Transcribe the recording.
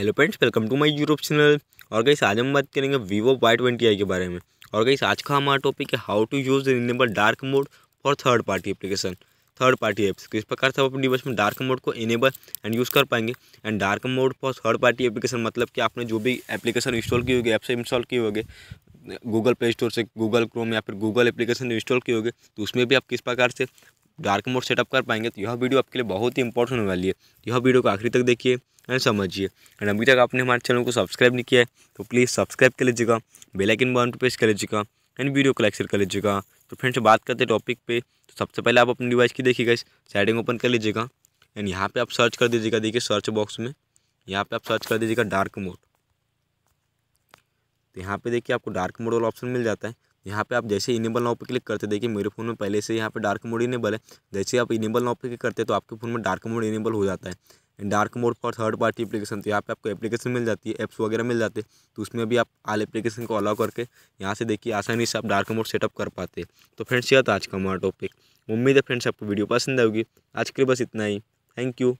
hello friends welcome to my YouTube channel और कहीं आज हम बात करेंगे वीवो वाई ट्वेंटी आई के बारे में और कहीं आज का हमारा टॉपिक है how to use enable dark mode for third party application third party apps किस प्रकार से आप अपने डिवाइस में डार्क मोड को इनेबल एंड यूज़ कर पाएंगे and dark mode for third party application मतलब कि आपने जो भी एप्लीकेशन इंस्टॉल की होगी ऐप से इंस्टॉल की होगी गूगल प्ले स्टोर से गूगल क्रोम या फिर गूगल एप्लीकेशन इंस्टॉल किए होगी तो उसमें भी आप किस प्रकार से डार्क मोड सेटअप कर पाएंगे तो यह वीडियो आपके लिए बहुत ही इंपॉर्टेंट होने वाली है यह वीडियो को आखिरी तक देखिए एंड समझिए एंड अभी तक आपने हमारे चैनल को सब्सक्राइब नहीं किया है तो प्लीज़ सब्सक्राइब कर लीजिएगा बेलाइकन बटन पर प्रेस कर लीजिएगा एंड वीडियो को लाइक शेयर कर लीजिएगा तो फ्रेंड्स बात करते हैं टॉपिक पर तो सबसे पहले आप अपनी डिवाइस की देखिएगा इस सेटिंग ओपन कर लीजिएगा एंड यहाँ पर आप सर्च कर दीजिएगा देखिए सर्च बॉक्स में यहाँ पर आप सर्च कर दीजिएगा डार्क मोड तो यहाँ पे देखिए आपको डार्क मोड वाला ऑप्शन मिल जाता है यहाँ पे आप जैसे इनेबल नाव पे क्लिक करते देखिए मेरे फ़ोन में पहले से यहाँ पे डार्क मोड इनेबल है जैसे आप इनेबल नाव पे क्लिक करते तो आपके फ़ोन में डार्क मोड इनेबल हो जाता है dark mode for third party application तो यहाँ पे आपको एप्लीकेशन मिल जाती है एप्स वगैरह मिल जाते तो उसमें भी आप आल एप्लीकेशन को अलाउ करके यहाँ से देखिए आसानी से आप डार्क मोड सेटअप कर पाते तो फ्रेंड्स यह था आज का हमारा टॉपिक उम्मीद है फ्रेंड्स आपको वीडियो पसंद आएगी आज के लिए बस इतना ही थैंक यू